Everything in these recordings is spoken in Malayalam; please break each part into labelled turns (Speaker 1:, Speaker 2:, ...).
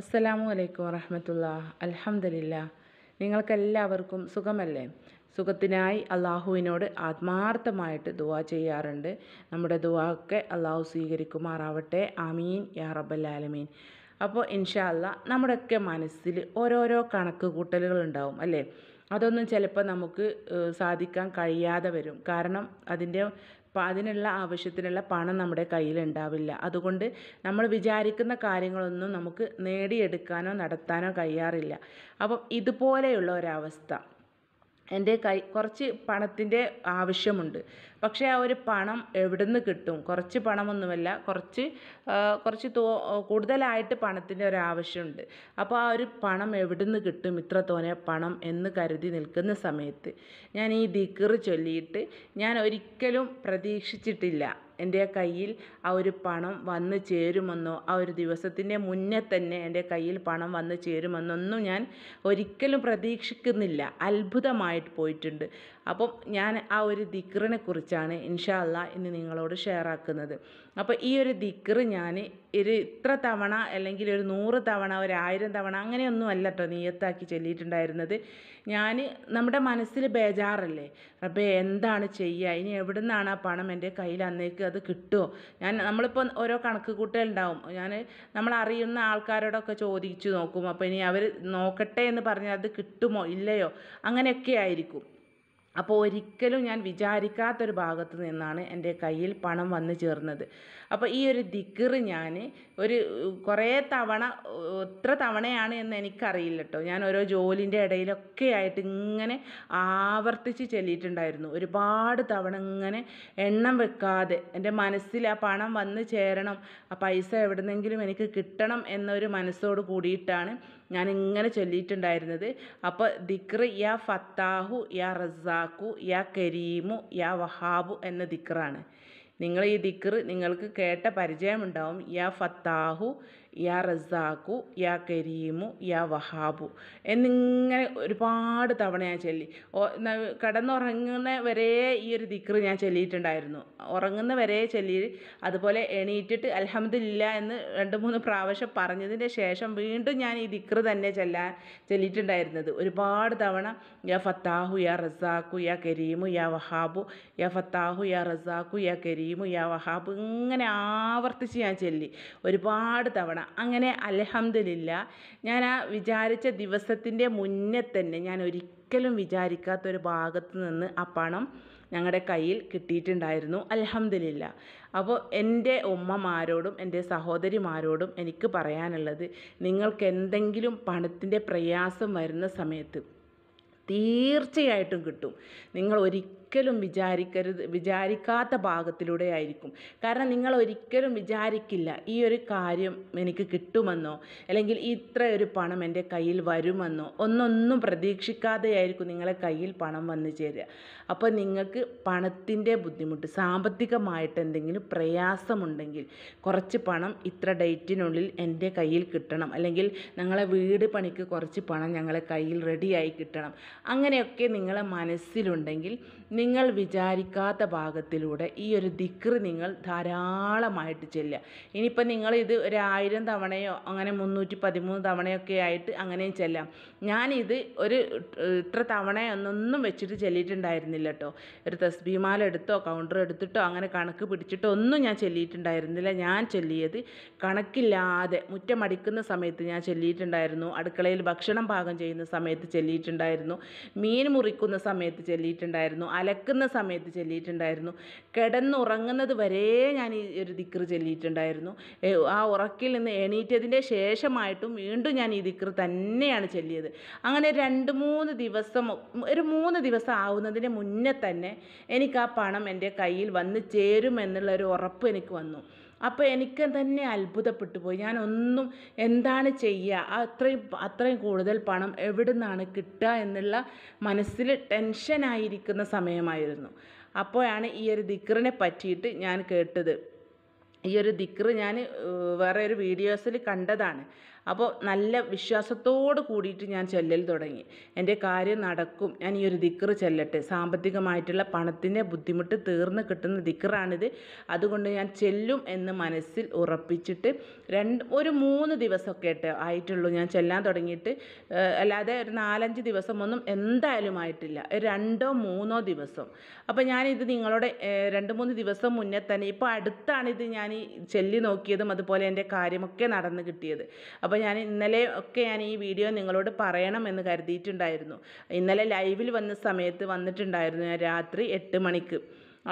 Speaker 1: അസ്സലാമു അലൈക്കും വറഹമത്തുള്ള അലഹമില്ല നിങ്ങൾക്കെല്ലാവർക്കും സുഖമല്ലേ സുഖത്തിനായി അള്ളാഹുവിനോട് ആത്മാർത്ഥമായിട്ട് ദുവാ ചെയ്യാറുണ്ട് നമ്മുടെ ദുവാക്കെ അള്ളാഹു സ്വീകരിക്കുമാറാവട്ടെ ആമീൻ യാ റബ്ബല്ലാലമീൻ അപ്പോൾ ഇൻഷാല്ല നമ്മുടെയൊക്കെ മനസ്സിൽ ഓരോരോ കണക്ക് ഉണ്ടാവും അല്ലേ അതൊന്നും ചിലപ്പോൾ നമുക്ക് സാധിക്കാൻ കഴിയാതെ വരും കാരണം അതിൻ്റെ അപ്പോൾ അതിനുള്ള ആവശ്യത്തിനുള്ള പണം നമ്മുടെ കയ്യിലുണ്ടാവില്ല അതുകൊണ്ട് നമ്മൾ വിചാരിക്കുന്ന കാര്യങ്ങളൊന്നും നമുക്ക് നേടിയെടുക്കാനോ നടത്താനോ കഴിയാറില്ല അപ്പം ഇതുപോലെയുള്ള ഒരവസ്ഥ എൻ്റെ കൈ കുറച്ച് പണത്തിൻ്റെ ആവശ്യമുണ്ട് പക്ഷേ ആ ഒരു പണം എവിടെ നിന്ന് കിട്ടും കുറച്ച് പണമൊന്നുമല്ല കുറച്ച് കുറച്ച് തോ കൂടുതലായിട്ട് പണത്തിൻ്റെ ഒരു ആവശ്യമുണ്ട് അപ്പോൾ ആ ഒരു പണം എവിടെ നിന്ന് കിട്ടും ഇത്ര തോനെ പണം എന്ന് കരുതി നിൽക്കുന്ന സമയത്ത് ഞാൻ ഈ ദിക്കറ് ചൊല്ലിയിട്ട് ഞാൻ ഒരിക്കലും പ്രതീക്ഷിച്ചിട്ടില്ല എൻ്റെ കയ്യിൽ ആ ഒരു പണം വന്ന് ചേരുമെന്നോ ആ ഒരു ദിവസത്തിൻ്റെ മുന്നേ തന്നെ എൻ്റെ കയ്യിൽ പണം വന്ന് ചേരുമെന്നൊന്നും ഞാൻ ഒരിക്കലും പ്രതീക്ഷിക്കുന്നില്ല അത്ഭുതമായിട്ട് പോയിട്ടുണ്ട് അപ്പം ഞാൻ ആ ഒരു ദിക്റിനെ കുറിച്ചാണ് ഇൻഷാല്ല ഇന്ന് നിങ്ങളോട് ഷെയർ ആക്കുന്നത് അപ്പോൾ ഈ ഒരു ദിക്റ് ഞാൻ ഒരു ഇത്ര തവണ അല്ലെങ്കിൽ ഒരു നൂറ് തവണ ഒരു ആയിരം തവണ അങ്ങനെയൊന്നും അല്ല കേട്ടോ നീയത്താക്കി ചൊല്ലിയിട്ടുണ്ടായിരുന്നത് ഞാൻ നമ്മുടെ മനസ്സിൽ ബേജാറല്ലേ അപ്പോൾ എന്താണ് ചെയ്യുക ഇനി എവിടെ നിന്നാണ് ആ പണം എൻ്റെ കയ്യിൽ അന്നേക്ക് അത് കിട്ടുമോ ഞാൻ നമ്മളിപ്പോൾ ഓരോ കണക്ക് കൂട്ടലുണ്ടാവും ഞാൻ നമ്മൾ അറിയുന്ന ആൾക്കാരോടൊക്കെ ചോദിച്ചു നോക്കും അപ്പോൾ ഇനി അവർ നോക്കട്ടെ എന്ന് പറഞ്ഞാൽ അത് കിട്ടുമോ ഇല്ലയോ അങ്ങനെയൊക്കെ ആയിരിക്കും അപ്പോൾ ഒരിക്കലും ഞാൻ വിചാരിക്കാത്തൊരു ഭാഗത്ത് നിന്നാണ് എൻ്റെ കയ്യിൽ പണം വന്നു ചേർന്നത് അപ്പോൾ ഈ ഒരു ദിക്കറ് ഞാൻ ഒരു കുറേ തവണ എത്ര തവണയാണ് എന്ന് എനിക്കറിയില്ല കേട്ടോ ഞാൻ ഓരോ ജോലിൻ്റെ ഇടയിലൊക്കെ ആയിട്ട് ഇങ്ങനെ ആവർത്തിച്ച് ചെല്ലിയിട്ടുണ്ടായിരുന്നു ഒരുപാട് തവണ ഇങ്ങനെ എണ്ണം വെക്കാതെ എൻ്റെ മനസ്സിൽ ആ പണം വന്നു ചേരണം ആ പൈസ എവിടുന്നെങ്കിലും എനിക്ക് കിട്ടണം എന്നൊരു മനസ്സോട് കൂടിയിട്ടാണ് ഞാൻ ഇങ്ങനെ ചൊല്ലിയിട്ടുണ്ടായിരുന്നത് അപ്പോൾ ദിക്ർ യാ ഫത്താഹു യാ റസാഖു യാ കരീമു യാ വഹാബു എന്ന ദിക്റാണ് നിങ്ങൾ ഈ ദിക്കർ നിങ്ങൾക്ക് കേട്ട പരിചയമുണ്ടാവും യാ ഫത്താഹു യാ റസാഖു യാ കരീമു യാ വഹാബു എന്നിങ്ങനെ ഒരുപാട് തവണ ഞാൻ ചൊല്ലി കിടന്നുറങ്ങുന്ന വരെ ഈ ഒരു ദിക്കർ ഞാൻ ചൊല്ലിയിട്ടുണ്ടായിരുന്നു ഉറങ്ങുന്ന വരെ ചൊല്ലി അതുപോലെ എണീറ്റിട്ട് അലഹമ്മദില്ല എന്ന് രണ്ട് മൂന്ന് പ്രാവശ്യം പറഞ്ഞതിൻ്റെ ശേഷം വീണ്ടും ഞാൻ ഈ ദിക്കർ തന്നെ ചെല്ലാൻ ചൊല്ലിയിട്ടുണ്ടായിരുന്നത് ഒരുപാട് തവണ യാ ഫത്താഹു യാ റസാഖു യാ കരീമു യാ വഹാബു യാ ഫത്താഹു യാ റസാഖു യാ കരീമു റഹീമു യാ വഹാബ് ഇങ്ങനെ ആവർത്തിച്ച് ഞാൻ ചൊല്ലി ഒരുപാട് തവണ അങ്ങനെ അലഹമ്മദില്ല ഞാൻ ആ വിചാരിച്ച ദിവസത്തിൻ്റെ മുന്നേ തന്നെ ഞാൻ ഒരിക്കലും വിചാരിക്കാത്തൊരു ഒരു ഭാഗത്ത് നിന്ന് ആ പണം ഞങ്ങളുടെ കയ്യിൽ കിട്ടിയിട്ടുണ്ടായിരുന്നു അലഹമ്മദില്ല അപ്പോൾ എൻ്റെ ഉമ്മമാരോടും എൻ്റെ സഹോദരിമാരോടും എനിക്ക് പറയാനുള്ളത് നിങ്ങൾക്ക് എന്തെങ്കിലും പണത്തിൻ്റെ പ്രയാസം വരുന്ന സമയത്ത് തീർച്ചയായിട്ടും കിട്ടും നിങ്ങൾ ഒരിക്കലും ഒരിക്കലും വിചാരിക്കരുത് വിചാരിക്കാത്ത ഭാഗത്തിലൂടെ ആയിരിക്കും കാരണം നിങ്ങൾ ഒരിക്കലും വിചാരിക്കില്ല ഈ ഒരു കാര്യം എനിക്ക് കിട്ടുമെന്നോ അല്ലെങ്കിൽ ഇത്ര ഒരു പണം എൻ്റെ കയ്യിൽ വരുമെന്നോ ഒന്നൊന്നും പ്രതീക്ഷിക്കാതെയായിരിക്കും നിങ്ങളെ കയ്യിൽ പണം വന്നു ചേരുക അപ്പോൾ നിങ്ങൾക്ക് പണത്തിൻ്റെ ബുദ്ധിമുട്ട് സാമ്പത്തികമായിട്ട് എന്തെങ്കിലും പ്രയാസമുണ്ടെങ്കിൽ കുറച്ച് പണം ഇത്ര ഡേറ്റിനുള്ളിൽ എൻ്റെ കയ്യിൽ കിട്ടണം അല്ലെങ്കിൽ ഞങ്ങളെ വീട് പണിക്ക് കുറച്ച് പണം ഞങ്ങളെ കയ്യിൽ റെഡിയായി കിട്ടണം അങ്ങനെയൊക്കെ നിങ്ങളെ മനസ്സിലുണ്ടെങ്കിൽ നിങ്ങൾ വിചാരിക്കാത്ത ഭാഗത്തിലൂടെ ഈ ഒരു ദിക്റ് നിങ്ങൾ ധാരാളമായിട്ട് ചെല്ലുക ഇനിയിപ്പോൾ നിങ്ങൾ ഇത് ഒരു ആയിരം തവണയോ അങ്ങനെ മുന്നൂറ്റി പതിമൂന്ന് തവണയൊക്കെ ആയിട്ട് അങ്ങനെയും ചെല്ലാം ഞാനിത് ഒരു ഇത്ര തവണയൊന്നൊന്നും വെച്ചിട്ട് ചെല്ലിയിട്ടുണ്ടായിരുന്നില്ല കേട്ടോ ഒരു തസ്ബീമാല എടുത്തോ കൗണ്ടർ എടുത്തിട്ടോ അങ്ങനെ കണക്ക് പിടിച്ചിട്ടോ ഒന്നും ഞാൻ ചെല്ലിയിട്ടുണ്ടായിരുന്നില്ല ഞാൻ ചെല്ലിയത് കണക്കില്ലാതെ മുറ്റമടിക്കുന്ന സമയത്ത് ഞാൻ ചെല്ലിയിട്ടുണ്ടായിരുന്നു അടുക്കളയിൽ ഭക്ഷണം പാകം ചെയ്യുന്ന സമയത്ത് ചെല്ലിയിട്ടുണ്ടായിരുന്നു മീൻ മുറിക്കുന്ന സമയത്ത് ചെല്ലിയിട്ടുണ്ടായിരുന്നു അലക്കുന്ന സമയത്ത് ചൊല്ലിയിട്ടുണ്ടായിരുന്നു കിടന്നുറങ്ങുന്നത് വരെ ഞാൻ ഈ ഒരു ദിക്ർ ചൊല്ലിയിട്ടുണ്ടായിരുന്നു ആ ഉറക്കിൽ നിന്ന് എണീറ്റതിൻ്റെ ശേഷമായിട്ടും വീണ്ടും ഞാൻ ഈ ദിക്ർ തന്നെയാണ് ചൊല്ലിയത് അങ്ങനെ രണ്ട് മൂന്ന് ദിവസം ഒരു മൂന്ന് ദിവസം ആവുന്നതിന് മുന്നേ തന്നെ എനിക്ക് ആ പണം എൻ്റെ കയ്യിൽ വന്ന് ചേരുമെന്നുള്ളൊരു ഉറപ്പ് എനിക്ക് വന്നു അപ്പോൾ എനിക്ക് തന്നെ അത്ഭുതപ്പെട്ടു പോയി ഞാൻ ഒന്നും എന്താണ് ചെയ്യുക അത്രയും അത്രയും കൂടുതൽ പണം എവിടെ നിന്നാണ് കിട്ടുക എന്നുള്ള മനസ്സിൽ ടെൻഷനായിരിക്കുന്ന സമയമായിരുന്നു അപ്പോഴാണ് ഈ ഒരു ദിക്റിനെ പറ്റിയിട്ട് ഞാൻ കേട്ടത് ഈ ഒരു ദിക്റ് ഞാൻ വേറെ ഒരു വീഡിയോസിൽ കണ്ടതാണ് അപ്പോൾ നല്ല വിശ്വാസത്തോട് കൂടിയിട്ട് ഞാൻ ചൊല്ലൽ തുടങ്ങി എൻ്റെ കാര്യം നടക്കും ഞാൻ ഈ ഒരു ദിക്കറ് ചൊല്ലട്ടെ സാമ്പത്തികമായിട്ടുള്ള പണത്തിൻ്റെ ബുദ്ധിമുട്ട് തീർന്ന് കിട്ടുന്ന ദിക്കറാണിത് അതുകൊണ്ട് ഞാൻ ചെല്ലും എന്ന് മനസ്സിൽ ഉറപ്പിച്ചിട്ട് രണ്ട് ഒരു മൂന്ന് ദിവസമൊക്കെ ആയിട്ട് ആയിട്ടുള്ളൂ ഞാൻ ചെല്ലാൻ തുടങ്ങിയിട്ട് അല്ലാതെ ഒരു നാലഞ്ച് ദിവസമൊന്നും എന്തായാലും ആയിട്ടില്ല രണ്ടോ മൂന്നോ ദിവസം അപ്പോൾ ഞാനിത് നിങ്ങളോട് രണ്ട് മൂന്ന് ദിവസം മുന്നേ തന്നെ ഇപ്പോൾ അടുത്താണ് ഇത് ഞാൻ ചെല്ലി നോക്കിയതും അതുപോലെ എൻ്റെ കാര്യമൊക്കെ നടന്ന് കിട്ടിയത് അപ്പോൾ അപ്പോൾ ഞാൻ ഇന്നലെ ഒക്കെ ഞാൻ ഈ വീഡിയോ നിങ്ങളോട് പറയണമെന്ന് കരുതിയിട്ടുണ്ടായിരുന്നു ഇന്നലെ ലൈവിൽ വന്ന സമയത്ത് വന്നിട്ടുണ്ടായിരുന്നു ഞാൻ രാത്രി എട്ട് മണിക്ക്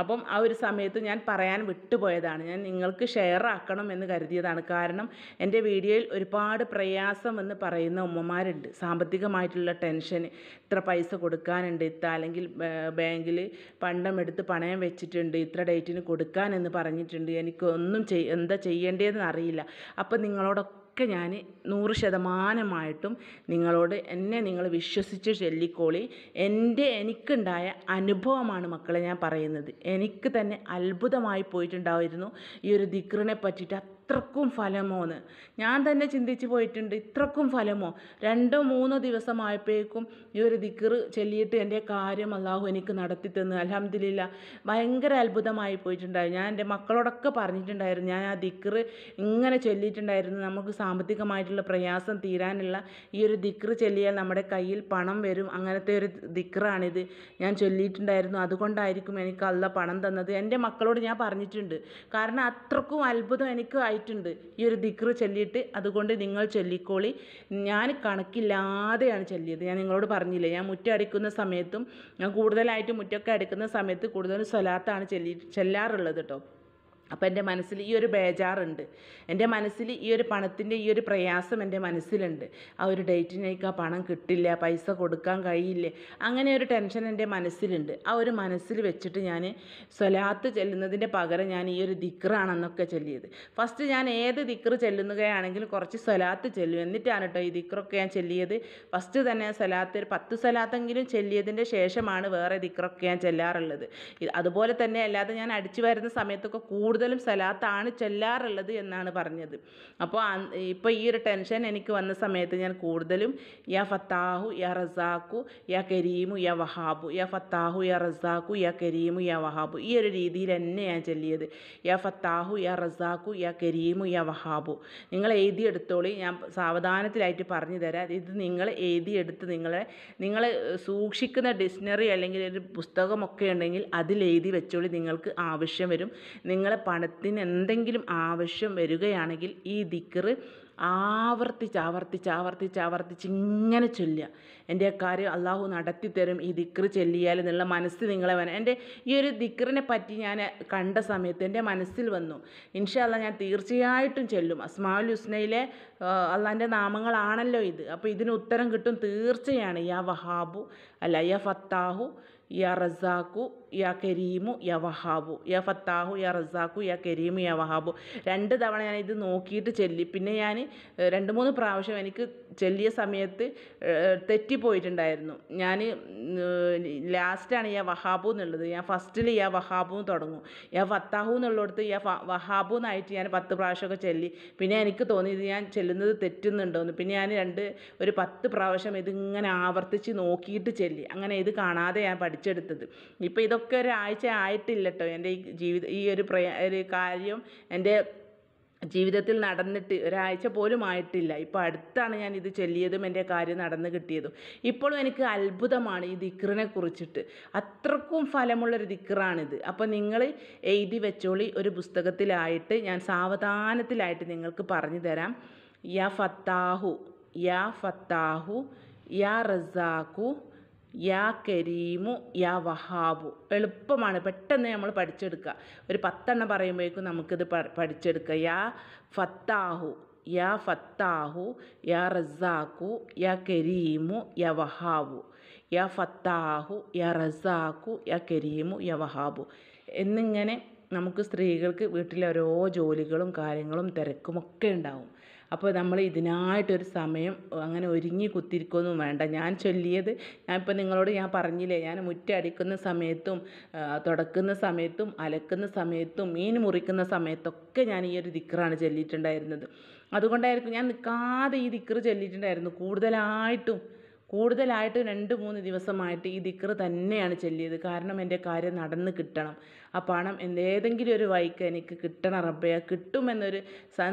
Speaker 1: അപ്പം ആ ഒരു സമയത്ത് ഞാൻ പറയാൻ വിട്ടുപോയതാണ് ഞാൻ നിങ്ങൾക്ക് ഷെയർ ആക്കണം എന്ന് കരുതിയതാണ് കാരണം എൻ്റെ വീഡിയോയിൽ ഒരുപാട് പ്രയാസം എന്ന് പറയുന്ന ഉമ്മമാരുണ്ട് സാമ്പത്തികമായിട്ടുള്ള ടെൻഷൻ ഇത്ര പൈസ കൊടുക്കാനുണ്ട് ഇത്ര അല്ലെങ്കിൽ ബാങ്കിൽ പണ്ടം എടുത്ത് പണയം വെച്ചിട്ടുണ്ട് ഇത്ര ഡേറ്റിന് കൊടുക്കാനെന്ന് പറഞ്ഞിട്ടുണ്ട് എനിക്കൊന്നും ചെയ് എന്താ ചെയ്യേണ്ടതെന്ന് അറിയില്ല അപ്പോൾ നിങ്ങളോടൊക്കെ ഒക്കെ ഞാൻ നൂറ് ശതമാനമായിട്ടും നിങ്ങളോട് എന്നെ നിങ്ങൾ വിശ്വസിച്ച് ചൊല്ലിക്കോളി എൻ്റെ എനിക്കുണ്ടായ അനുഭവമാണ് മക്കളെ ഞാൻ പറയുന്നത് എനിക്ക് തന്നെ അത്ഭുതമായി പോയിട്ടുണ്ടായിരുന്നു ഈ ഒരു ദിക്റിനെ പറ്റിയിട്ട് ഇത്രക്കും ഫലമോ ഞാൻ തന്നെ ചിന്തിച്ച് പോയിട്ടുണ്ട് ഇത്രക്കും ഫലമോ രണ്ടോ മൂന്നോ ദിവസമായപ്പോഴേക്കും ഈ ഒരു ദിക്കറ് ചൊല്ലിയിട്ട് എൻ്റെ കാര്യം അള്ളാഹു എനിക്ക് നടത്തി തന്നു അലഹമ്മദില്ല ഭയങ്കര അത്ഭുതമായി പോയിട്ടുണ്ടായിരുന്നു ഞാൻ എൻ്റെ മക്കളോടൊക്കെ പറഞ്ഞിട്ടുണ്ടായിരുന്നു ഞാൻ ആ ദിക്കറ് ഇങ്ങനെ ചൊല്ലിയിട്ടുണ്ടായിരുന്നു നമുക്ക് സാമ്പത്തികമായിട്ടുള്ള പ്രയാസം തീരാനുള്ള ഈ ഒരു ദിക്കറ് ചൊല്ലിയാൽ നമ്മുടെ കയ്യിൽ പണം വരും അങ്ങനത്തെ ഒരു ദിക്കറാണിത് ഞാൻ ചൊല്ലിയിട്ടുണ്ടായിരുന്നു അതുകൊണ്ടായിരിക്കും എനിക്ക് അള്ള പണം തന്നത് എൻ്റെ മക്കളോട് ഞാൻ പറഞ്ഞിട്ടുണ്ട് കാരണം അത്രക്കും അത്ഭുതം എനിക്ക് ആയിട്ടുണ്ട് ഈ ഒരു ദിക്റ് ചൊല്ലിയിട്ട് അതുകൊണ്ട് നിങ്ങൾ ചൊല്ലിക്കോളി ഞാൻ കണക്കില്ലാതെയാണ് ചൊല്ലിയത് ഞാൻ നിങ്ങളോട് പറഞ്ഞില്ലേ ഞാൻ മുറ്റടിക്കുന്ന സമയത്തും ഞാൻ കൂടുതലായിട്ട് മുറ്റൊക്കെ അടിക്കുന്ന സമയത്ത് കൂടുതലും സ്വലാത്താണ് ചൊല്ലി ചൊല്ലാറുള്ളത് കേട്ടോ അപ്പോൾ എൻ്റെ മനസ്സിൽ ഈ ഒരു ബേജാറുണ്ട് എൻ്റെ മനസ്സിൽ ഈ ഒരു പണത്തിൻ്റെ ഈ ഒരു പ്രയാസം എൻ്റെ മനസ്സിലുണ്ട് ആ ഒരു ഡേറ്റിനേക്ക് ആ പണം കിട്ടില്ല പൈസ കൊടുക്കാൻ കഴിയില്ല അങ്ങനെ ഒരു ടെൻഷൻ എൻ്റെ മനസ്സിലുണ്ട് ആ ഒരു മനസ്സിൽ വെച്ചിട്ട് ഞാൻ സ്വലാത്ത് ചെല്ലുന്നതിൻ്റെ പകരം ഞാൻ ഈ ഒരു ദിക്റാണെന്നൊക്കെ ചെല്ലിയത് ഫസ്റ്റ് ഞാൻ ഏത് ദിക്റ് ചെല്ലുന്നതാണെങ്കിലും കുറച്ച് സ്വലാത്ത് ചെല്ലും എന്നിട്ടാണ് കേട്ടോ ഈ ദിക്റൊക്കെ ഞാൻ ചെല്ലിയത് ഫസ്റ്റ് തന്നെ സ്വലാത്ത് ഒരു പത്ത് സ്വലാത്തെങ്കിലും ചെല്ലിയതിൻ്റെ ശേഷമാണ് വേറെ ദിക്റൊക്കെ ഞാൻ ചെല്ലാറുള്ളത് അതുപോലെ തന്നെ അല്ലാതെ ഞാൻ അടിച്ചു വരുന്ന സമയത്തൊക്കെ കൂടുതൽ കൂടുതലും സലാത്താണ് ചെല്ലാറുള്ളത് എന്നാണ് പറഞ്ഞത് അപ്പോൾ ഇപ്പോൾ ഈ ഒരു ടെൻഷൻ എനിക്ക് വന്ന സമയത്ത് ഞാൻ കൂടുതലും യാ ഫത്താഹു യാ റസാഖു യാ കരീമു യാ വഹാബു യാ ഫത്താഹു യാ റസാഖു യാ കരീമു യാ വഹാബു ഈ ഒരു രീതിയിൽ തന്നെ ഞാൻ ചൊല്ലിയത് യാ ഫത്താഹു യാ റസാഖു യാ കരീമു യാ വഹാബു നിങ്ങൾ എഴുതിയെടുത്തോളി ഞാൻ സാവധാനത്തിലായിട്ട് പറഞ്ഞു തരാം ഇത് നിങ്ങൾ എഴുതിയെടുത്ത് നിങ്ങളെ നിങ്ങൾ സൂക്ഷിക്കുന്ന ഡിക്ഷണറി അല്ലെങ്കിൽ ഒരു പുസ്തകമൊക്കെ ഉണ്ടെങ്കിൽ അതിൽ എഴുതി വെച്ചോളി നിങ്ങൾക്ക് ആവശ്യം വരും നിങ്ങളെ പണത്തിന് എന്തെങ്കിലും ആവശ്യം വരികയാണെങ്കിൽ ഈ ദിക്കറ് ആവർത്തിച്ച് ആവർത്തിച്ച് ആവർത്തിച്ച് ആവർത്തിച്ച് ഇങ്ങനെ ചൊല്ലുക എൻ്റെ കാര്യം അള്ളാഹു നടത്തി തരും ഈ ദിക്കറ് ചൊല്ലിയാൽ എന്നുള്ള മനസ്സ് നിങ്ങളെ വേണം എൻ്റെ ഈ ഒരു ദിക്കറിനെ പറ്റി ഞാൻ കണ്ട സമയത്ത് എൻ്റെ മനസ്സിൽ വന്നു ഇൻഷല്ല ഞാൻ തീർച്ചയായിട്ടും ചെല്ലും അസ്മാവുൽ ഹുസ്നയിലെ അള്ളാൻ്റെ നാമങ്ങളാണല്ലോ ഇത് അപ്പോൾ ഇതിന് ഉത്തരം കിട്ടും തീർച്ചയാണ് യാ വഹാബു അല്ല യാ ഫത്താഹു യാ റസാഖു യാ കരീമു യാ വഹാബു യാ ഫത്താഹു യാ റസാഖു യാ കരീമു യാ വഹാബു രണ്ട് തവണ ഞാൻ ഇത് നോക്കിയിട്ട് ചെല്ലി പിന്നെ ഞാൻ രണ്ട് മൂന്ന് പ്രാവശ്യം എനിക്ക് ചെല്ലിയ സമയത്ത് തെറ്റിപ്പോയിട്ടുണ്ടായിരുന്നു ഞാൻ ലാസ്റ്റാണ് യാ വഹാബു എന്നുള്ളത് ഞാൻ ഫസ്റ്റിൽ യാ വഹാബു എന്ന് തുടങ്ങും യാ ഫത്താഹു എന്നുള്ളിടത്ത് യാ വഹാബു എന്നായിട്ട് ഞാൻ പത്ത് പ്രാവശ്യമൊക്കെ ചെല്ലി പിന്നെ എനിക്ക് തോന്നി ഇത് ഞാൻ ചെല്ലുന്നത് തെറ്റുന്നുണ്ടോ എന്ന് പിന്നെ ഞാൻ രണ്ട് ഒരു പത്ത് പ്രാവശ്യം ഇതിങ്ങനെ ആവർത്തിച്ച് നോക്കിയിട്ട് ചെല്ലി അങ്ങനെ ഇത് കാണാതെ ഞാൻ പഠിച്ചെടുത്തത് ഇപ്പോൾ ഇതൊക്കെ ഇതൊക്കെ ഒരാഴ്ച ആയിട്ടില്ല കേട്ടോ എൻ്റെ ഈ ജീവിത ഈ ഒരു പ്രയ ഒരു കാര്യം എൻ്റെ ജീവിതത്തിൽ നടന്നിട്ട് ഒരാഴ്ച പോലും ആയിട്ടില്ല ഇപ്പോൾ അടുത്താണ് ഞാൻ ഇത് ചൊല്ലിയതും എൻ്റെ കാര്യം നടന്നു കിട്ടിയതും ഇപ്പോഴും എനിക്ക് അത്ഭുതമാണ് ഈ ദിക്റിനെ കുറിച്ചിട്ട് അത്രക്കും ഫലമുള്ളൊരു ദിക്റാണിത് അപ്പോൾ നിങ്ങൾ എഴുതി വെച്ചോളി ഒരു പുസ്തകത്തിലായിട്ട് ഞാൻ സാവധാനത്തിലായിട്ട് നിങ്ങൾക്ക് പറഞ്ഞു തരാം യാ ഫത്താഹു യാ ഫത്താഹു യാ റസാഖു യാ കരീമു യാ വഹാബു എളുപ്പമാണ് പെട്ടെന്ന് നമ്മൾ പഠിച്ചെടുക്കുക ഒരു പത്തെണ്ണം പറയുമ്പോഴേക്കും നമുക്കിത് പഠിച്ചെടുക്കുക യാ ഫത്താഹു യാ ഫത്താഹു യാ റസാഖു യാ കരീമു യാ വഹാബു യാ ഫത്താഹു യാ റസാഖു യാ കരീമു യാ വഹാബു എന്നിങ്ങനെ നമുക്ക് സ്ത്രീകൾക്ക് വീട്ടിലെ ഓരോ ജോലികളും കാര്യങ്ങളും തിരക്കുമൊക്കെ ഉണ്ടാവും അപ്പോൾ നമ്മൾ ഇതിനായിട്ടൊരു സമയം അങ്ങനെ ഒരുങ്ങി കുത്തിരിക്കൊന്നും വേണ്ട ഞാൻ ചൊല്ലിയത് ഞാൻ ഇപ്പോൾ നിങ്ങളോട് ഞാൻ പറഞ്ഞില്ലേ ഞാൻ മുറ്റടിക്കുന്ന സമയത്തും തുടക്കുന്ന സമയത്തും അലക്കുന്ന സമയത്തും മീൻ മുറിക്കുന്ന സമയത്തൊക്കെ ഞാൻ ഈ ഒരു ദിക്കറാണ് ചൊല്ലിയിട്ടുണ്ടായിരുന്നത് അതുകൊണ്ടായിരിക്കും ഞാൻ നിൽക്കാതെ ഈ ദിക്കറ് ചൊല്ലിയിട്ടുണ്ടായിരുന്നു കൂടുതലായിട്ടും കൂടുതലായിട്ട് രണ്ട് മൂന്ന് ദിവസമായിട്ട് ഈ ദിക്ർ തന്നെയാണ് ചൊല്ലിയത് കാരണം എൻ്റെ കാര്യം നടന്ന് കിട്ടണം ആ പണം ഏതെങ്കിലും ഒരു വഴിക്ക് എനിക്ക് കിട്ടണം റബ്ബേ കിട്ടുമെന്നൊരു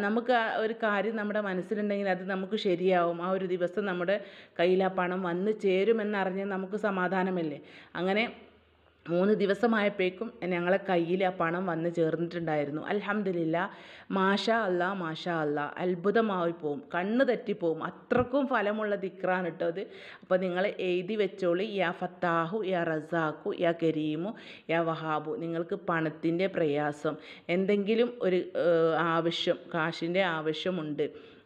Speaker 1: നമുക്ക് ആ ഒരു കാര്യം നമ്മുടെ മനസ്സിലുണ്ടെങ്കിൽ അത് നമുക്ക് ശരിയാവും ആ ഒരു ദിവസം നമ്മുടെ കയ്യിൽ ആ പണം വന്ന് ചേരുമെന്നറിഞ്ഞ് നമുക്ക് സമാധാനമല്ലേ അങ്ങനെ മൂന്ന് ദിവസമായപ്പോഴേക്കും ഞങ്ങളെ കയ്യിൽ ആ പണം വന്ന് ചേർന്നിട്ടുണ്ടായിരുന്നു അലഹമ്മദില്ല മാഷ അല്ല മാഷ അല്ല അത്ഭുതമായി പോവും കണ്ണ് തെറ്റിപ്പോവും അത്രക്കും ഫലമുള്ള ദിക്റാണ് കേട്ടോ അത് അപ്പോൾ നിങ്ങൾ എഴുതി വെച്ചോളി യാ ഫത്താഹു യാ റസാഖു യാ കരീമു യാ വഹാബു നിങ്ങൾക്ക് പണത്തിൻ്റെ പ്രയാസം എന്തെങ്കിലും ഒരു ആവശ്യം കാശിൻ്റെ ആവശ്യമുണ്ട്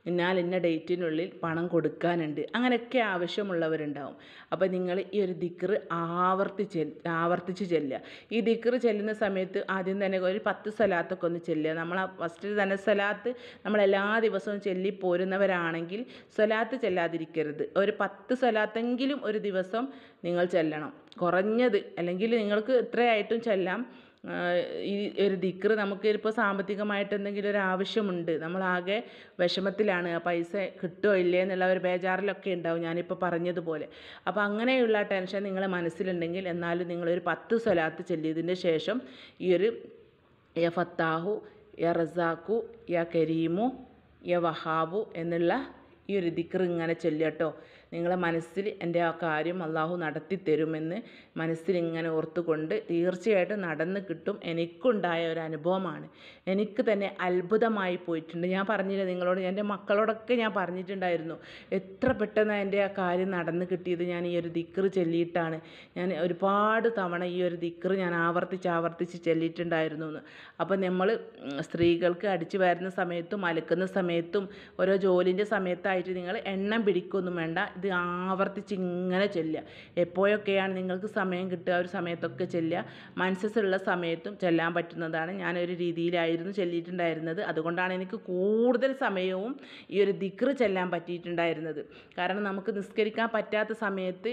Speaker 1: എന്നാൽ ഇന്ന ഡേറ്റിനുള്ളിൽ പണം കൊടുക്കാനുണ്ട് അങ്ങനെയൊക്കെ ആവശ്യമുള്ളവരുണ്ടാവും അപ്പോൾ നിങ്ങൾ ഈ ഒരു ദിക്റ് ആവർത്തിച്ച് ആവർത്തിച്ച് ചെല്ലുക ഈ ദിക്റ് ചെല്ലുന്ന സമയത്ത് ആദ്യം തന്നെ ഒരു പത്ത് സലാത്തൊക്കെ ഒന്ന് ചെല്ലുക നമ്മൾ ഫസ്റ്റ് തന്നെ സലാത്ത് നമ്മളെല്ലാ എല്ലാ ദിവസവും ചെല്ലി പോരുന്നവരാണെങ്കിൽ സലാത്ത് ചെല്ലാതിരിക്കരുത് ഒരു പത്ത് സ്ഥലത്തെങ്കിലും ഒരു ദിവസം നിങ്ങൾ ചെല്ലണം കുറഞ്ഞത് അല്ലെങ്കിൽ നിങ്ങൾക്ക് ഇത്രയായിട്ടും ചെല്ലാം ഈ ഒരു ദിക്ർ നമുക്ക് ഇപ്പോൾ സാമ്പത്തികമായിട്ട് എന്തെങ്കിലും ഒരു ആവശ്യമുണ്ട് നമ്മളാകെ വിഷമത്തിലാണ് ആ പൈസ കിട്ടുമോ ഇല്ലേ എന്നുള്ള ഒരു ബേജാറിലൊക്കെ ഉണ്ടാവും ഞാനിപ്പോൾ പറഞ്ഞതുപോലെ അപ്പോൾ അങ്ങനെയുള്ള ടെൻഷൻ നിങ്ങളെ മനസ്സിലുണ്ടെങ്കിൽ എന്നാലും നിങ്ങളൊരു പത്ത് സ്വലാത്ത് ചെല്ലിയതിന് ശേഷം ഈ ഒരു യ ഫത്താഹു യ റസാഖു യ കരീമു യ വഹാബു എന്നുള്ള ഈ ഒരു ദിക്ർ ഇങ്ങനെ ചൊല്ലുക നിങ്ങളെ മനസ്സിൽ എൻ്റെ ആ കാര്യം അള്ളാഹു നടത്തി തരുമെന്ന് ഇങ്ങനെ ഓർത്തുകൊണ്ട് തീർച്ചയായിട്ടും നടന്ന് കിട്ടും എനിക്കുണ്ടായ ഒരു അനുഭവമാണ് എനിക്ക് തന്നെ അത്ഭുതമായി പോയിട്ടുണ്ട് ഞാൻ പറഞ്ഞില്ല നിങ്ങളോട് എൻ്റെ മക്കളോടൊക്കെ ഞാൻ പറഞ്ഞിട്ടുണ്ടായിരുന്നു എത്ര പെട്ടെന്ന് എൻ്റെ ആ കാര്യം നടന്ന് കിട്ടിയത് ഞാൻ ഈ ഒരു ദിക്കറ് ചൊല്ലിയിട്ടാണ് ഞാൻ ഒരുപാട് തവണ ഈ ഒരു ദിക്കറ് ഞാൻ ആവർത്തിച്ച് ആവർത്തിച്ച് ചൊല്ലിയിട്ടുണ്ടായിരുന്നു എന്ന് അപ്പോൾ നമ്മൾ സ്ത്രീകൾക്ക് അടിച്ചു വരുന്ന സമയത്തും അലക്കുന്ന സമയത്തും ഓരോ ജോലിൻ്റെ സമയത്തായിട്ട് നിങ്ങൾ എണ്ണം പിടിക്കൊന്നും വേണ്ട ഇത് ആവർത്തിച്ച് ഇങ്ങനെ ചെല്ലുക എപ്പോഴൊക്കെയാണ് നിങ്ങൾക്ക് സമയം കിട്ടുക ഒരു സമയത്തൊക്കെ ചെല്ലുക മനസ്സസ്സുള്ള സമയത്തും ചെല്ലാൻ പറ്റുന്നതാണ് ഞാനൊരു രീതിയിലായിരുന്നു ചെല്ലിയിട്ടുണ്ടായിരുന്നത് അതുകൊണ്ടാണ് എനിക്ക് കൂടുതൽ സമയവും ഈ ഒരു ദിക്റ് ചെല്ലാൻ പറ്റിയിട്ടുണ്ടായിരുന്നത് കാരണം നമുക്ക് നിസ്കരിക്കാൻ പറ്റാത്ത സമയത്ത്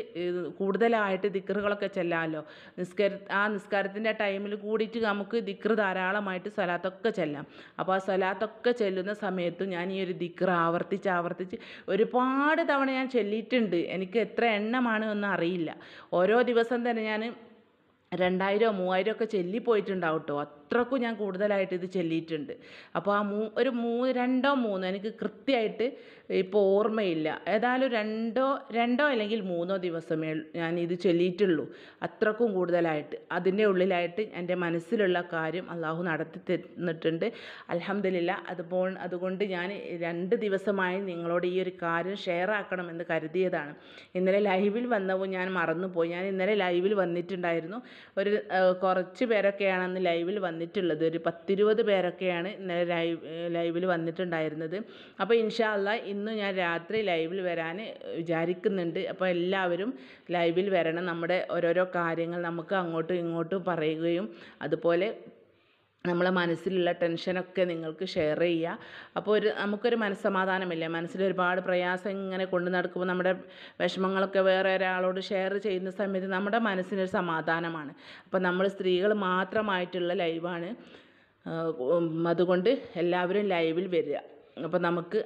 Speaker 1: കൂടുതലായിട്ട് ദിക്റുകളൊക്കെ ചെല്ലാമല്ലോ നിസ്കരി ആ നിസ്കാരത്തിൻ്റെ ടൈമിൽ കൂടിയിട്ട് നമുക്ക് ദിക്റ് ധാരാളമായിട്ട് സ്വലാത്തൊക്കെ ചെല്ലാം അപ്പോൾ ആ സ്വലാത്തൊക്കെ ചെല്ലുന്ന സമയത്തും ഞാൻ ഈ ഒരു ദിക്റ് ആവർത്തിച്ച് ആവർത്തിച്ച് ഒരുപാട് തവണ ഞാൻ ചൊല്ലിയിട്ടുണ്ട് എനിക്ക് എത്ര എണ്ണമാണ് എന്ന് അറിയില്ല ഓരോ ദിവസം തന്നെ ഞാൻ രണ്ടായിരമോ മൂവായിരമോ ഒക്കെ ചെല്ലിപ്പോയിട്ടുണ്ടാവും കേട്ടോ അത്രക്കും ഞാൻ കൂടുതലായിട്ട് ഇത് ചെല്ലിയിട്ടുണ്ട് അപ്പോൾ ആ മൂ ഒരു മൂ രണ്ടോ മൂന്നോ എനിക്ക് കൃത്യമായിട്ട് ഇപ്പോൾ ഓർമ്മയില്ല ഏതായാലും രണ്ടോ രണ്ടോ അല്ലെങ്കിൽ മൂന്നോ ദിവസമേ ഞാൻ ഇത് ചൊല്ലിയിട്ടുള്ളൂ അത്രക്കും കൂടുതലായിട്ട് അതിൻ്റെ ഉള്ളിലായിട്ട് എൻ്റെ മനസ്സിലുള്ള കാര്യം അള്ളാഹു നടത്തി തന്നിട്ടുണ്ട് അലഹമില്ല അതുപോ അതുകൊണ്ട് ഞാൻ രണ്ട് ദിവസമായി നിങ്ങളോട് ഈ ഒരു കാര്യം ഷെയർ ആക്കണമെന്ന് കരുതിയതാണ് ഇന്നലെ ലൈവിൽ വന്നപ്പോൾ ഞാൻ മറന്നുപോയി ഞാൻ ഇന്നലെ ലൈവിൽ വന്നിട്ടുണ്ടായിരുന്നു ഒരു കുറച്ച് പേരൊക്കെയാണെന്ന് ലൈവിൽ വന്നിട്ട് വന്നിട്ടുള്ളത് ഒരു പത്തിരുപത് പേരൊക്കെയാണ് ഇന്നലെ ലൈവ് ലൈവിൽ വന്നിട്ടുണ്ടായിരുന്നത് അപ്പോൾ ഇൻഷാ ഇന്ന് ഞാൻ രാത്രി ലൈവിൽ വരാൻ വിചാരിക്കുന്നുണ്ട് അപ്പോൾ എല്ലാവരും ലൈവിൽ വരണം നമ്മുടെ ഓരോരോ കാര്യങ്ങൾ നമുക്ക് അങ്ങോട്ടും ഇങ്ങോട്ടും പറയുകയും അതുപോലെ നമ്മളെ മനസ്സിലുള്ള ടെൻഷനൊക്കെ നിങ്ങൾക്ക് ഷെയർ ചെയ്യുക അപ്പോൾ ഒരു നമുക്കൊരു മനസ്സമാധാനമില്ലേ മനസ്സിൽ ഒരുപാട് പ്രയാസം ഇങ്ങനെ കൊണ്ട് നടക്കുമ്പോൾ നമ്മുടെ വിഷമങ്ങളൊക്കെ വേറെ ഒരാളോട് ഷെയർ ചെയ്യുന്ന സമയത്ത് നമ്മുടെ മനസ്സിനൊരു സമാധാനമാണ് അപ്പോൾ നമ്മൾ സ്ത്രീകൾ മാത്രമായിട്ടുള്ള ലൈവാണ് അതുകൊണ്ട് എല്ലാവരും ലൈവിൽ വരിക അപ്പോൾ നമുക്ക്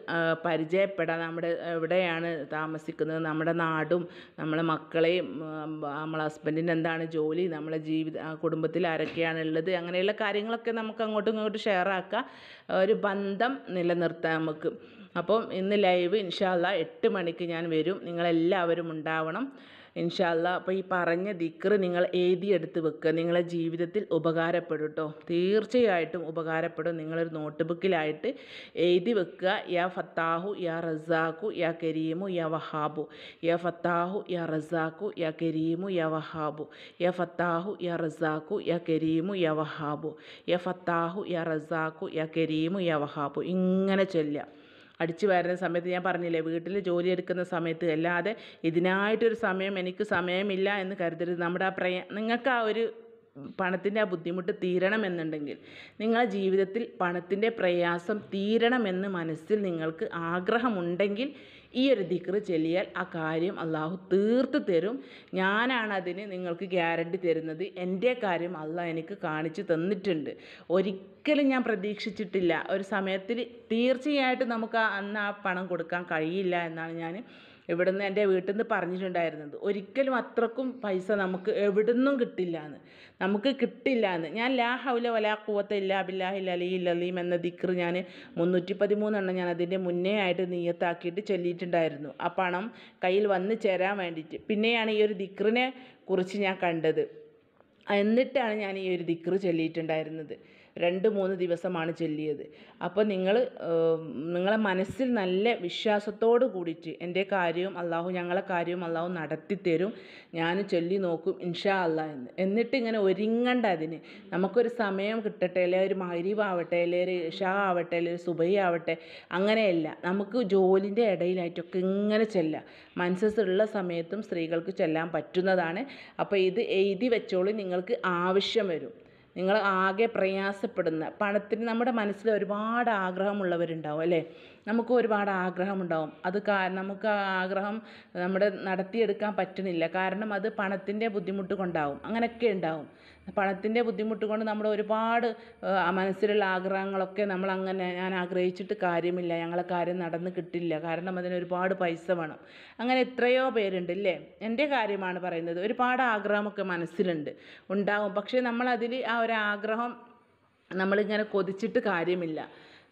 Speaker 1: പരിചയപ്പെടാം നമ്മുടെ എവിടെയാണ് താമസിക്കുന്നത് നമ്മുടെ നാടും നമ്മളെ മക്കളെയും നമ്മളെ ഹസ്ബൻഡിന് എന്താണ് ജോലി നമ്മളെ ജീവിത കുടുംബത്തിൽ ആരൊക്കെയാണ് ഉള്ളത് അങ്ങനെയുള്ള കാര്യങ്ങളൊക്കെ നമുക്ക് അങ്ങോട്ടും ഇങ്ങോട്ടും ഷെയർ ആക്കാം ഒരു ബന്ധം നിലനിർത്താം നമുക്ക് അപ്പം ഇന്ന് ലൈവ് ഇൻഷാല്ല എട്ട് മണിക്ക് ഞാൻ വരും നിങ്ങളെല്ലാവരും ഉണ്ടാവണം ഇൻഷാല്ല അപ്പോൾ ഈ പറഞ്ഞ ദിക്റ് നിങ്ങൾ എഴുതിയെടുത്ത് വെക്കുക നിങ്ങളെ ജീവിതത്തിൽ ഉപകാരപ്പെടും കേട്ടോ തീർച്ചയായിട്ടും ഉപകാരപ്പെടും നിങ്ങളൊരു നോട്ട് ബുക്കിലായിട്ട് എഴുതി വെക്കുക യാ ഫത്താഹു യാ റസാഖു യാ കരീമു യാ വഹാബു യാ ഫത്താഹു യാ റസാഖു യാ കരീമു യാ വഹാബു യാ ഫത്താഹു യാ റസാഖു യാ കരീമു യാ വഹാബു യാ ഫത്താഹു യാ റസാഖു യാ കരീമു യാ വഹാബു ഇങ്ങനെ ചൊല്ലുക അടിച്ചു വരുന്ന സമയത്ത് ഞാൻ പറഞ്ഞില്ലേ വീട്ടിൽ ജോലി എടുക്കുന്ന സമയത്ത് അല്ലാതെ ഇതിനായിട്ടൊരു സമയം എനിക്ക് സമയമില്ല എന്ന് കരുതരുത് നമ്മുടെ ആ പ്രയ നിങ്ങൾക്ക് ആ ഒരു പണത്തിൻ്റെ ആ ബുദ്ധിമുട്ട് തീരണമെന്നുണ്ടെങ്കിൽ നിങ്ങളുടെ ജീവിതത്തിൽ പണത്തിൻ്റെ പ്രയാസം തീരണമെന്ന് മനസ്സിൽ നിങ്ങൾക്ക് ആഗ്രഹമുണ്ടെങ്കിൽ ഈ ഒരു ദിക്ർ ചൊല്ലിയാൽ ആ കാര്യം അള്ളാഹു തീർത്ത് തരും ഞാനാണ് അതിന് നിങ്ങൾക്ക് ഗ്യാരണ്ടി തരുന്നത് എൻ്റെ കാര്യം അള്ളാഹ് എനിക്ക് കാണിച്ചു തന്നിട്ടുണ്ട് ഒരിക്കലും ഞാൻ പ്രതീക്ഷിച്ചിട്ടില്ല ഒരു സമയത്തിൽ തീർച്ചയായിട്ടും നമുക്ക് ആ അന്ന് ആ പണം കൊടുക്കാൻ കഴിയില്ല എന്നാണ് ഞാൻ ഇവിടുന്ന് എൻ്റെ വീട്ടിൽ നിന്ന് പറഞ്ഞിട്ടുണ്ടായിരുന്നത് ഒരിക്കലും അത്രക്കും പൈസ നമുക്ക് എവിടുന്നും കിട്ടില്ല എന്ന് നമുക്ക് കിട്ടില്ല എന്ന് ഞാൻ ലാ ഹൗല വലാ കൂവത്ത ഇല്ലാ ബില്ലാഹിൽ അലി ഇല്ലീം എന്ന ദിക്ർ ഞാൻ മുന്നൂറ്റി പതിമൂന്നെണ്ണം ഞാൻ അതിൻ്റെ മുന്നേ ആയിട്ട് നീയത്താക്കിയിട്ട് ചൊല്ലിയിട്ടുണ്ടായിരുന്നു ആ പണം കയ്യിൽ വന്ന് ചേരാൻ വേണ്ടിയിട്ട് പിന്നെയാണ് ഈ ഒരു ദിക്റിനെ കുറിച്ച് ഞാൻ കണ്ടത് എന്നിട്ടാണ് ഞാൻ ഈ ഒരു ദിക്ർ ചൊല്ലിയിട്ടുണ്ടായിരുന്നത് രണ്ട് മൂന്ന് ദിവസമാണ് ചൊല്ലിയത് അപ്പോൾ നിങ്ങൾ നിങ്ങളെ മനസ്സിൽ നല്ല വിശ്വാസത്തോട് കൂടിയിട്ട് എൻ്റെ കാര്യവും അള്ളാഹു ഞങ്ങളെ കാര്യവും അള്ളാഹു നടത്തിത്തരും ഞാൻ ചൊല്ലി നോക്കും ഇൻഷാ അല്ലാ എന്ന് എന്നിട്ട് ഇങ്ങനെ ഒരുങ്ങണ്ട അതിന് നമുക്കൊരു സമയം കിട്ടട്ടെ അല്ലെ ഒരു മഹരീബ് ആവട്ടെ അല്ലെ ഒരു ഇഷാ ആവട്ടെ അല്ലെ ഒരു സുബൈ ആവട്ടെ അങ്ങനെയല്ല നമുക്ക് ജോലിൻ്റെ ഇടയിലായിട്ടൊക്കെ ഇങ്ങനെ ചെല്ലാം മനസ്സുള്ള സമയത്തും സ്ത്രീകൾക്ക് ചെല്ലാൻ പറ്റുന്നതാണ് അപ്പോൾ ഇത് എഴുതി വെച്ചോളൂ നിങ്ങൾക്ക് ആവശ്യം വരും നിങ്ങൾ ആകെ പ്രയാസപ്പെടുന്ന പണത്തിന് നമ്മുടെ മനസ്സിൽ ഒരുപാട് ആഗ്രഹമുള്ളവരുണ്ടാവും അല്ലേ നമുക്ക് ഒരുപാട് ആഗ്രഹമുണ്ടാവും അത് നമുക്ക് ആ ആഗ്രഹം നമ്മുടെ നടത്തിയെടുക്കാൻ പറ്റുന്നില്ല കാരണം അത് പണത്തിൻ്റെ ബുദ്ധിമുട്ട് കൊണ്ടാവും അങ്ങനെയൊക്കെ ഉണ്ടാവും പണത്തിൻ്റെ ബുദ്ധിമുട്ട് കൊണ്ട് നമ്മൾ ഒരുപാട് മനസ്സിലുള്ള ആഗ്രഹങ്ങളൊക്കെ നമ്മൾ അങ്ങനെ ഞാൻ ആഗ്രഹിച്ചിട്ട് കാര്യമില്ല ഞങ്ങളെ കാര്യം നടന്ന് കിട്ടില്ല കാരണം അതിന് ഒരുപാട് പൈസ വേണം അങ്ങനെ എത്രയോ പേരുണ്ട് അല്ലേ എൻ്റെ കാര്യമാണ് പറയുന്നത് ഒരുപാട് ആഗ്രഹമൊക്കെ മനസ്സിലുണ്ട് ഉണ്ടാവും പക്ഷേ നമ്മളതിൽ ആ ഒരു ആഗ്രഹം നമ്മളിങ്ങനെ കൊതിച്ചിട്ട് കാര്യമില്ല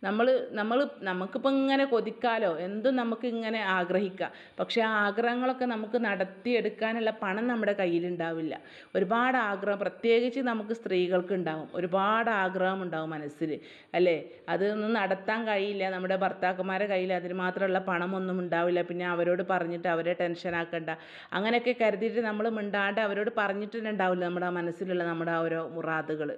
Speaker 1: നമ്മൾ നമ്മൾ നമുക്കിപ്പം ഇങ്ങനെ കൊതിക്കാലോ എന്തും നമുക്ക് ഇങ്ങനെ ആഗ്രഹിക്കാം പക്ഷേ ആ ആഗ്രഹങ്ങളൊക്കെ നമുക്ക് നടത്തിയെടുക്കാനുള്ള പണം നമ്മുടെ കയ്യിലുണ്ടാവില്ല ഒരുപാട് ആഗ്രഹം പ്രത്യേകിച്ച് നമുക്ക് സ്ത്രീകൾക്ക് ഉണ്ടാവും ഒരുപാട് ആഗ്രഹം ഉണ്ടാവും മനസ്സിൽ അല്ലേ അതൊന്നും നടത്താൻ കഴിയില്ല നമ്മുടെ ഭർത്താക്കന്മാരെ കയ്യിൽ അതിന് മാത്രമുള്ള പണമൊന്നും ഉണ്ടാവില്ല പിന്നെ അവരോട് പറഞ്ഞിട്ട് അവരെ ടെൻഷനാക്കണ്ട അങ്ങനെയൊക്കെ കരുതിയിട്ട് നമ്മൾ മിണ്ടാണ്ട് അവരോട് പറഞ്ഞിട്ടുണ്ടാവില്ല നമ്മുടെ മനസ്സിലുള്ള നമ്മുടെ ഓരോ മുറാദുകൾ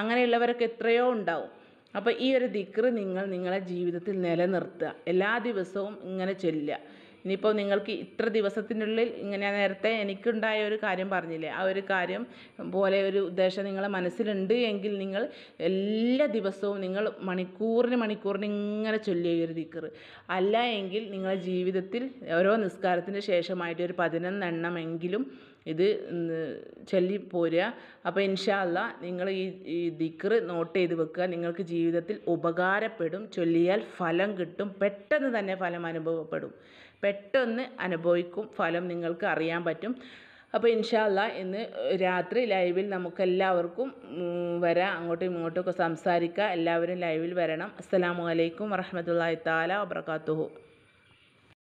Speaker 1: അങ്ങനെയുള്ളവരൊക്കെ എത്രയോ ഉണ്ടാവും അപ്പോൾ ഈ ഒരു ദിക്ർ നിങ്ങൾ നിങ്ങളുടെ ജീവിതത്തിൽ നിലനിർത്തുക എല്ലാ ദിവസവും ഇങ്ങനെ ചൊല്ലുക ഇനിയിപ്പോൾ നിങ്ങൾക്ക് ഇത്ര ദിവസത്തിനുള്ളിൽ ഇങ്ങനെ നേരത്തെ എനിക്കുണ്ടായ ഒരു കാര്യം പറഞ്ഞില്ലേ ആ ഒരു കാര്യം പോലെ ഒരു ഉദ്ദേശം നിങ്ങളെ മനസ്സിലുണ്ട് എങ്കിൽ നിങ്ങൾ എല്ലാ ദിവസവും നിങ്ങൾ മണിക്കൂറിന് മണിക്കൂറിന് ഇങ്ങനെ ചൊല്ലിയ ഒരു ദിക്കർ അല്ല എങ്കിൽ നിങ്ങളുടെ ജീവിതത്തിൽ ഓരോ നിസ്കാരത്തിന് ശേഷമായിട്ട് ഒരു പതിനൊന്നെണ്ണമെങ്കിലും ഇത് ചൊല്ലി പോരുക അപ്പോൾ ഇൻഷാ നിങ്ങൾ ഈ ഈ ദിക്ർ നോട്ട് ചെയ്ത് വെക്കുക നിങ്ങൾക്ക് ജീവിതത്തിൽ ഉപകാരപ്പെടും ചൊല്ലിയാൽ ഫലം കിട്ടും പെട്ടെന്ന് തന്നെ ഫലം അനുഭവപ്പെടും പെട്ടെന്ന് അനുഭവിക്കും ഫലം നിങ്ങൾക്ക് അറിയാൻ പറ്റും അപ്പോൾ ഇൻഷാല്ല ഇന്ന് രാത്രി ലൈവിൽ നമുക്കെല്ലാവർക്കും വരാം അങ്ങോട്ടും ഇങ്ങോട്ടും ഒക്കെ സംസാരിക്കുക എല്ലാവരും ലൈവിൽ വരണം അസ്സലാമു അലൈക്കും വറഹമത്തല്ലാ താല വബർക്കാത്തുഹു